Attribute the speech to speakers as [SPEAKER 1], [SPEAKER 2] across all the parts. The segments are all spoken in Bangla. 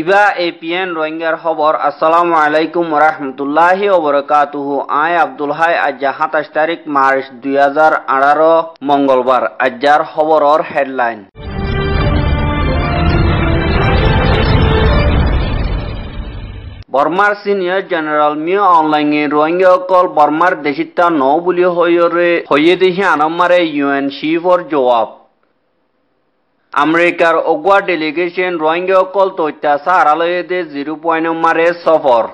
[SPEAKER 1] ইবা এপিএন রোহিঙ্গার খবর আসসালামু আলাইকুম রহমতুল্লাহি ওবরকাতুহু আয় আব্দুল হাই আজ্জা সাতাশ তারিখ মার্চ দুই হাজার আঠারো মঙ্গলবার আজ্জার খবরর হেডলাইন বর্মার সিনিয়র জেনারেল মিও অনলাইনে রোহিঙ্গাসকল বর্মার দেশিতা ন বুলি হয়ে হয়ে দেখি ইউ এন শিফর জবাব আমেরিকার অগুয়া ডেলিগেশন রোহিঙ্গাকল তত্যাচার আলোয়েদে জিরো পয়েন্ট মারের সফর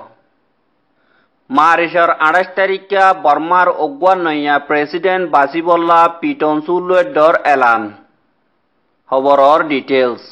[SPEAKER 1] মার্চের আঠাশ তারিখে বর্মার অগুয়া নৈয়া প্রেসিডেন্ট বাসিবল্লা পিটন সুলের এলান খবর ডিটেলস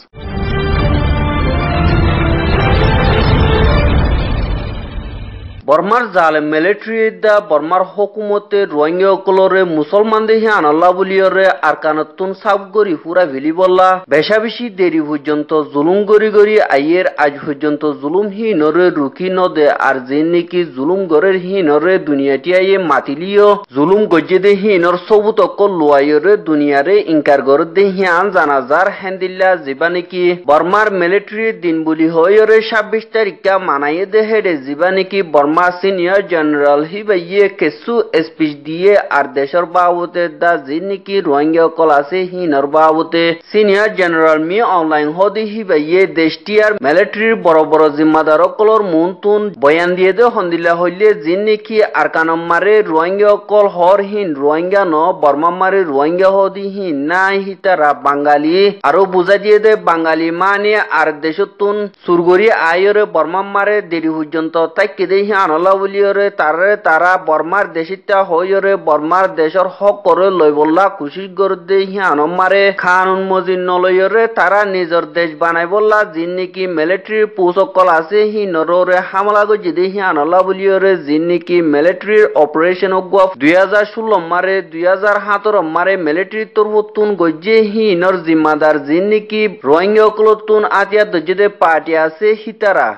[SPEAKER 1] বর্মার জালেম মিলিটারি দা বর্মার হকুমতে রোহিঙ্গা অকলরে মুসলমান দেহে আনলা বলিয়রে আর কানতুন সাফ গরি হুরা ভিলি বললা বেশা বেশি দেরি পর্যন্ত জুলুম গরি গরি আইয়ের আজ পর্যন্ত জুলুম হি নরে রুকি নদে আর যে নাকি জুলুম গরের হি নরে দুনিয়াটি আইয়ে মাতিলিও জুলুম গজ্জে দে হি নর সবুতক লুয়াইরে দুনিয়ারে ইনকার গর দে হি আন জানাজার হ্যান্দিল্লা জিবা নাকি বর্মার মিলিটারি দিন বলি হইরে ছাব্বিশ তারিখা মানাইয়ে দে হেডে জিবা নাকি বর্মা মা সিনিয়র জেনারেল হিবে ইয়ে কেসু স্পিচ দিয়ে আর দেশের বাবুতে দা যে নাকি রোহিঙ্গা কল আছে হিনর বাবুতে সিনিয়র জেনারেল মি অনলাইন হদি হিবে ইয়ে দেশটিয়ার মিলিটারির বড় বড় জিম্মাদার কলর মন তুন বয়ান দিয়ে দে হন্দিলে হইলে যে নাকি আরকানম্মারে রোহিঙ্গা কল হর হিন রোহিঙ্গা ন বর্মামারে রোহিঙ্গা হদি হিন না হিতারা বাঙালি আরো বুঝা দিয়ে দে বাঙালি মানে আর দেশতুন তুন সুরগরি আয়রে বর্মামারে দেরি পর্যন্ত তাই কেদে হিয়া আন হলা বুলিয়রে তারে তারা বর্মার দেশিতা হইরে বর্মার দেশর হক করে লইবল্লা খুশি গরদে হিয়ান মারে খানুন মজিন নলয়রে তারা নিজর দেশ বানাই বললা যিন নাকি মিলিটারির পুসকল আছে হি নররে হামলা গজি দে হিয়ান হলা বুলিয়রে যিন নাকি মিলিটারির অপারেশন অগুয়া দুই হাজার ষোলো মারে দুই হাজার হাতর মারে মিলিটারির তরফতুন গজ্জে হি নর জিম্মাদার যিন নাকি রোহিঙ্গা কলতুন আতিয়া দজ্জে পার্টি আছে হিতারা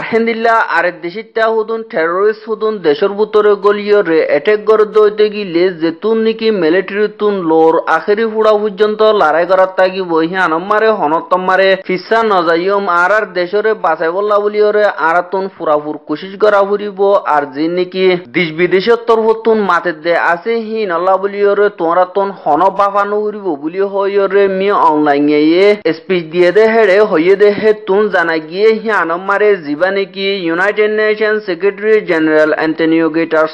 [SPEAKER 1] আরহেন্দিল্লা আরেক দেশিতা হুদুন টেরোরিস্ট হুদুন দেশর বুতরে গলিয়ে রে এটেক গর দইতে গিলে যে তুন নিকি মিলিটারি তুন লোর আখেরি ফুড়া পর্যন্ত লড়াই করার তাগি বহি আনম্মারে হনতম্মারে ফিসা নজাইম আর আর দেশরে বাঁচাই বললা বলিয়ে রে আর তুন ফুরাফুর কুশিস করা ফুরিব আর যে নিকি দেশ বিদেশের তরফ তুন মাতে দে আছে হি নল্লা বলিয়ে রে তোমরা তুন হন বাফানো ফুরিব বুলি হইয়ে রে মি অনলাইনে স্পিচ দিয়ে দে হেড়ে হইয়ে দে হে তুন জানা গিয়ে হি আনম্মারে জিবা বানিকি United Nation secretary general Antonio Guterres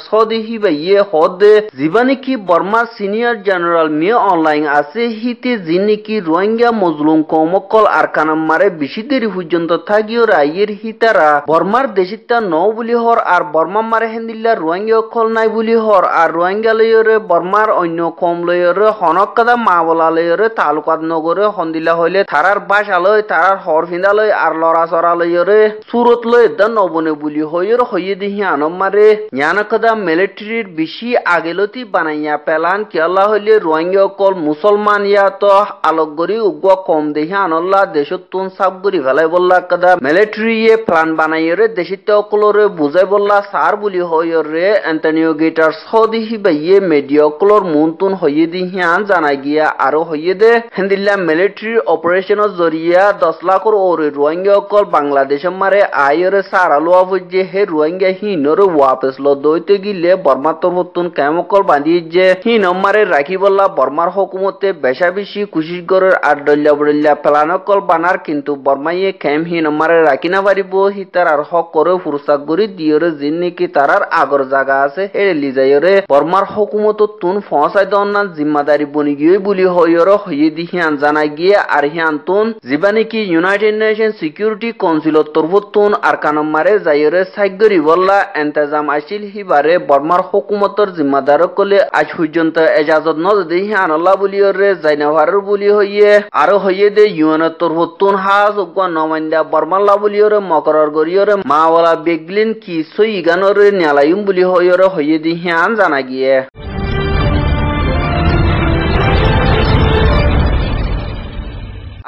[SPEAKER 1] বা ইয়ে হদে জিবানিকি বর্মার সিনিয়র জেনারেল মে অনলাইন আছে হিতে জিনিকি রোহিঙ্গা মজলুম কমকল আর কানাম্মারে বেশি দেরি পর্যন্ত থাকিও রাইয়ের হিতারা বর্মার দেশিতা ন বুলি হর আর বর্মা মারে হেন্দিল্লা রোহিঙ্গা অকল নাই বুলি হর আর রোহিঙ্গা লয়রে বর্মার অন্য কম লয়রে হনকাদা মা বলা লয়রে তালুকাত নগরে হন্দিলা হইলে থারার বাস আলয় থারার হর ফিন্দালয় আর লড়া চড়ালয়রে সুর ಓತ್ಲು ಎದ್ದನ್ ಒಬ್ಬನೆ ಬುಲಿ ಹೊಯ್ಯರ್ ಹೊಯ್ಯದಿ ಅನೊಮ್ಮರೆ ಜ್ಞಾನಕದ ಮಿಲಿಟರಿর বেশি আগেলতি বানাইয়া পেলান কেলা হইলে রোহিঙ্গা অকল মুসলমান ইয়াত আলগরি উগ্র কম দেহি আনল্লা দেশত সাব সাপ গরি ফেলাই বললা কদা মিলিটারিয়ে প্লান বানাইরে দেশিত অকলরে বুঝাই বললা সার বুলি রে অ্যান্টনিও গেটার সদিহি বাইয়ে মেডিয়া অকলর মুন তুন হইয়ে দিহি আন জানাই গিয়া আরো হইয়ে দে হিন্দিল্লা মিলিটারির অপারেশনের জরিয়া দশ লাখর ওরে রোহিঙ্গা অকল বাংলাদেশ মারে আইরে সারালো যে হে রোহিঙ্গা হিনরে ওয়াপেস ল দৈতে গিলে বর্মা তো মতন কেমকল বাঁধি যে হিন মারে রাখি বললা বর্মার হকুমতে বেশা বেশি কুশিস গরের আর ডল্লা বড়ল্লা ফেলানকল বানার কিন্তু বর্মাইয়ে খেম হিন মারে রাখি না পারিব হিতার আর হক করে ফুরসাক গরি দিয়রে জিন নাকি তারার আগর জাগা আছে হে লিজাইরে বর্মার হকুমত তুন ফসাই দন্না জিম্মাদারি বনি গিয়ে বলি হইয়র হইয়ে দি হিয়ান জানা গিয়ে আর হিয়ান তুন জিবা কি ইউনাইটেড নেশন সিকিউরিটি কাউন্সিলর তরফ তুন আরকানম্মাৰে জায়ৰে চাগ্যৰি বল্লা এন্তেজাম আছিল বর্মার বৰ্মাৰ জিম্মাদার কলে আজ পর্যন্ত এজাজত নদী আনলা বুলিয়ৰে জাইনাভার বুলি হইয়ে আৰু হইয়ে দে ইউএনৰ তৰফতোন হাজ অগুৱা নমাইন্দা বৰ্মাল্লা বুলিয়ৰে মকৰৰ গৰিয়ৰে মাওয়ালা বেগলিন কি চৈ ইগানৰে নেলায়ুম বুলি হইয়ে হৈয়ে হি হিয়ান জানা গিয়ে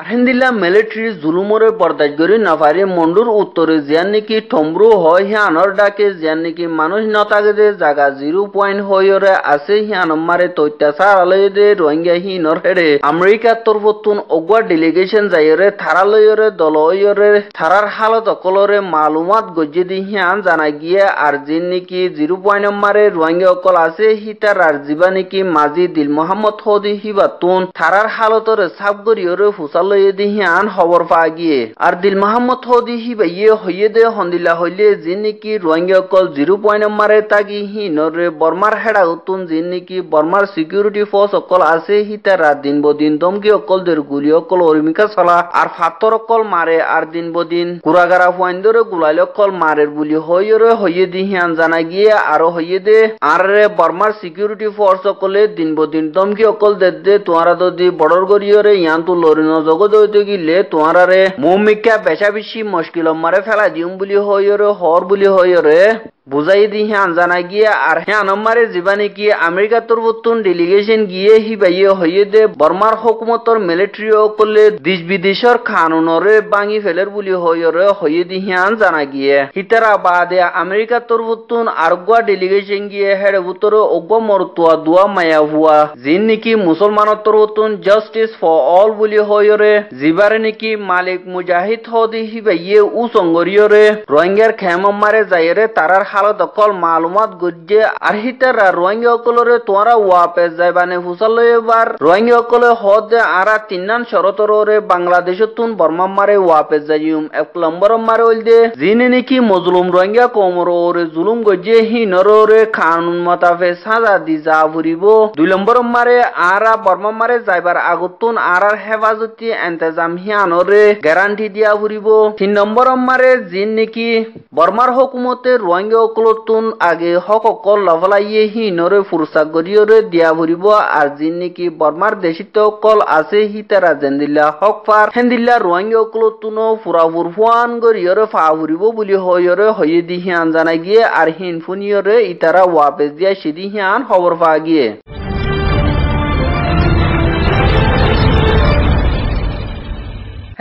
[SPEAKER 1] আহেন্দিলা মিলিটারি জুলুমরে বরদাস্ত করি নাফারি মন্ডুর উত্তরে জিয়ান নাকি ঠমরু হয় হিয়ানর ডাকে জিয়ান নাকি মানুষ নতাগে যে জাগা জিরো পয়েন্ট হইরে আছে হিয়ানম মারে তৈত্যাচার আলয়ে দে রোহিঙ্গা হিনর হেরে আমেরিকার তরফতুন অগুয়া ডেলিগেশন যাইরে থারালয়রে দলয়রে থারার হালত অকলরে মালুমাত গজ্জে দি হিয়ান জানা গিয়ে আর জিন নাকি জিরো পয়েন্ট মারে রোহিঙ্গা অকল আছে হিতার আর জীবা নাকি মাজি দিল মোহাম্মদ হদি হিবাতুন থারার হালতরে সাবগরিয়রে ফুসাল আল্লাহ দিহি আন খবৰ পা গিয়ে আৰু দিল মহম্মদ হ দিহি বা ইয়ে হৈয়ে দে সন্দিলা হলিয়ে যি নেকি ৰোহিংগ অকল জিৰ' পইণ্ট মাৰে তাকি হি নৰে বৰ্মাৰ হেৰা উতুন যি নেকি বৰ্মাৰ চিকিউৰিটি ফৰ্চ অকল আছে সি তাৰ ৰাত দিন বদিন দমকি অকল দেৰ গুলি অকল অৰিমিকা চলা আৰু ফাটৰ অকল মাৰে আৰু দিন বদিন কুৰাগাৰা পইণ্ট দৰে গোলালি অকল মাৰে বুলি হৈয়ে হৈয়ে দিহি আন জানা গিয়ে আৰু হৈয়ে দে আৰে বৰ্মাৰ চিকিউৰিটি ফৰ্চ অকলে দিন বদিন দমকি অকল দে দে তোমাৰ দি বৰৰ গৰিয়ৰে ইয়ানটো লৰি নজ জগদৈতগিলে তোমারারে মুমিকা বেচা বেশি মুশকিল মারে ফেলা দিম বুলি হইরে হর বুলি হয় হইরে বুঝাই দি হ্যাঁ জানা গিয়ে আর হ্যাঁ নম্বরে জীবানে কি আমেরিকা তরবতুন ডেলিগেশন গিয়ে বাইয়ে হইয়ে দে বর্মার হকুমতর মিলিটারি অকলে দেশ বিদেশর কানুনরে বাঙি ফেলের বলি হইরে হইয়ে দি হ্যাঁ জানা গিয়ে হিতারা বাদে আমেরিকা তরবতুন আরগুয়া ডেলিগেশন গিয়ে হেড়ে উতরে অজ্ঞ মরতুয়া দুয়া মায়া হুয়া যিন নাকি মুসলমানের তরবতুন জাস্টিস ফর অল বলি হইরে জিবারে নাকি মালিক মুজাহিদ হদি হিবাইয়ে উ সঙ্গরিয়রে রোহিঙ্গার খেমমারে যাইরে তারার হালত অকল মালুমাত গজ্জে আর্হিতারা রোহিঙ্গা অকলরে তোমরা ওয়াপে যাইবানে হুসালে এবার রোহিঙ্গা অকলে হদে আরা তিনান শরতরে বাংলাদেশত তুন বর্মা মারে ওয়াপে যাইম এক নম্বর মারে ওইল দে যিনি নাকি মজলুম রোহিঙ্গা কোমর ওরে জুলুম গজ্জে হিনর ওরে কানুন মতাফে সাজা দি যা ভরিব দুই নম্বর মারে আরা বর্মা মারে যাইবার আগতুন আরার হেফাজতি এন্তেজাম হিয়ানরে গ্যারান্টি দিয়া ভরিব তিন নম্বর মারে যিন নাকি বর্মার হকুমতে রোহিঙ্গা কুলতুন আগে সকল লাভলাইয়ে হি নরে ফুরসা গরিয়রে দিয়া ভরিব আর যি নেকি বর্মার দেশিত কল আছে হি তারা জেন্দিল্লা হক ফার হেন্দিল্লা রোয়াঙ্গীয় কুলতুন ফুরাফুর ফুয়ান গরিয়রে ফা ভরিব বুলি হয়রে হয়ে দি হিয়ান জানা গিয়ে আর হিন ফুনিয়রে ইতারা ওয়াপেস দিয়া সিদি হিয়ান খবর পা গিয়ে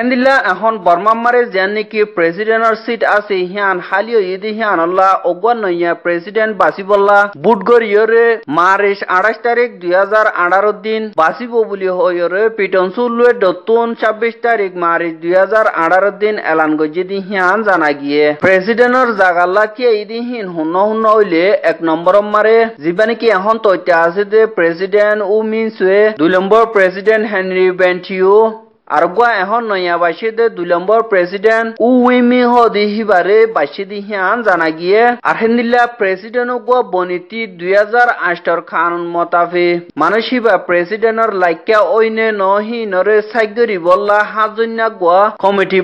[SPEAKER 1] এন্দিল্লা এখন বর্মাম্মারে কি প্রেসিডেন্টর সিট আছে হিয়ান হালিও ইদি হিয়ান আল্লাহ অগুয়ান নইয়া প্রেসিডেন্ট বাসিবল্লা বুটগর ইয়রে মার্চ আঠাশ তারিখ দুই হাজার আঠারো দিন বাসিব বলি হয়রে পিটন সুলুয়ে দত্তুন ছাব্বিশ তারিখ মার্চ দুই হাজার আঠারো দিন এলান গজিদি হিয়ান জানা গিয়ে প্রেসিডেন্টর জাগাল্লা কি ইদি হিন শূন্য শূন্য হইলে এক নম্বর মারে যিবা কি এখন তথ্য আছে যে প্রেসিডেন্ট উ মিনসুয়ে দুই নম্বর প্রেসিডেন্ট হেনরি বেন্টিও আরগুয়া এখন নয়া দে দুই নম্বর প্রেসিডেন্ট উ উইমি হদি হিবারে বাসি দি হিয়ান জানা গিয়ে হেন্দিল্লা প্রেসিডেন্ট গো বনীতি দুই হাজার আষ্টর খান মতাফে মানুষ হিবা প্রেসিডেন্টর লাইকা ঐনে নহি নরে সাইগরি বল্লা হাজন্যা গুয়া কমিটি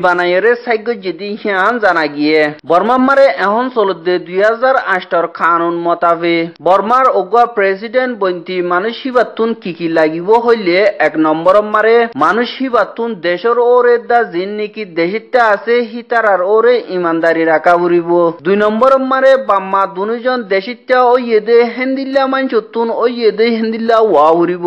[SPEAKER 1] রে সাইগ জিদি হিয়ান জানা গিয়ে বর্মাম্মারে এখন চলতে দুই হাজার আষ্টর খান মতাফে বর্মার ওগুয়া প্রেসিডেন্ট বন্তি মানুষ হিবা তুন কি কি লাগিব হইলে এক নম্বর মারে মানুষ হিবা তুন দেশর ওরে দা জিন নিকি দেশিতা আছে হিতারার ওরে ইমানদারি রাখা উড়িব দুই নম্বর মারে বাম্মা দুজন দেশিতা ওইয়ে দে হেন্দিল্লা মানছ তুন ওইয়ে দে হেন্দিল্লা ওয়া উরিব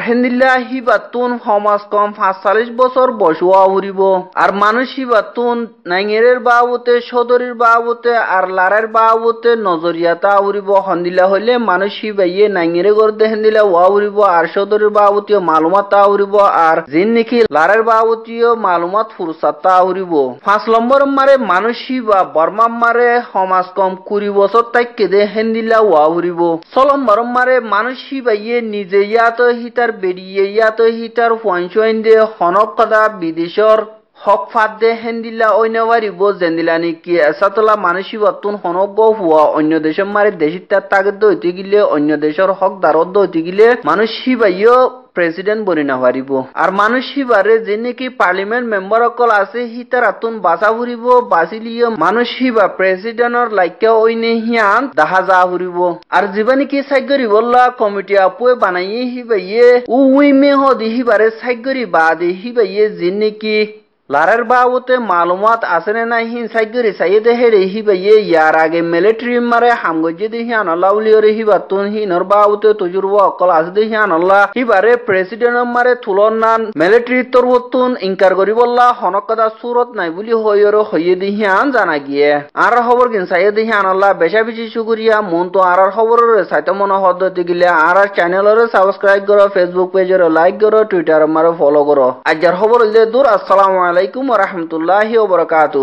[SPEAKER 1] আহেন্দিল্লাহি বাতুন সমাজ কম সাতচল্লিশ বছর বসুয়া উড়িব আর মানুষই বাতুন নাইঙেরের বাবুতে সদরের বাবুতে আর লারের বাবুতে নজরিয়াতা উড়িব হন্দিলা হইলে মানুষই বাইয়ে নাইঙেরে গড়তে হেন্দিলা ওয়া উড়িব আর সদরের বাবুতীয় মালুমাতা উড়িব আর জিন নাকি লারের বাবুতীয় মালুমাত ফুরসাতা উড়িব পাঁচ নম্বর মারে মানুষই বা বর্মা মারে সমাজ কম কুড়ি বছর তাইকে দে হেন্দিলা ওয়া উড়িব ছ নম্বর মারে মানুষই বাইয়ে নিজে ইয়াত হিতার বেরিয়ে ইয়াত হিটার পঞ্চয়েন্দে হনক কদা বিদেশর হক ফাদ দে হেন্দিলা অন্যবারি বো জেন্দিলানি কি এসাতলা মানসি বাতুন হনগ হুয়া অন্য দেশের মারে দেশিতার তাগত দৈতি গিলে অন্য দেশের হক দারত দৈতি গিলে মানসি বাইয় প্রেসিডেন্ট বনি না পারিব আর মানুষ হিবারে যে নাকি পার্লিমেন্ট মেম্বার অকল আছে সি তার আতুন বাসা ফুরিব বাসিলিও মানুষ বা প্রেসিডেন্টর লাইকা ওই হিয়ান দাহা যা ফুরিব আর যিবা নাকি সাইগরি বললা কমিটি আপুয়ে বানাইয়ে হিবাইয়ে উ উইমে হ দিহিবারে সাইগরি বা দিহিবাইয়ে যে নাকি লারের বাবুতে মালুমাত আসেনে নাই হিন সাইগরি হে হেড়ে হিবা ইয়ে ইয়ার আগে মিলিটারি মারে হামগজি দি হিয়ান আল্লাহ উলিয়রে হিবা তুন হিনর বাবুতে তুজুরব অকল আস দি হিয়ান আল্লাহ হিবারে প্রেসিডেন্ট মারে তুলন নান মিলিটারি তরবতুন ইনকার করি বললা হনকদা সুরত নাই বলি হইয়র হইয়ে দি হিয়ান জানা গিয়ে আর খবর কিন সাইয়ে দি হিয়ান আল্লাহ বেশা বেশি শুকুরিয়া মন তো আর খবরের সাইতে মনে হদ্দতি গিলে আর চ্যানেলরে সাবস্ক্রাইব করো ফেসবুক পেজরে লাইক করো টুইটার মারে ফলো করো আজ যার খবর দূর আসসালামু আলাইকুম আসসালামাইকুম রহমতুল্লাহ ওবরকাতু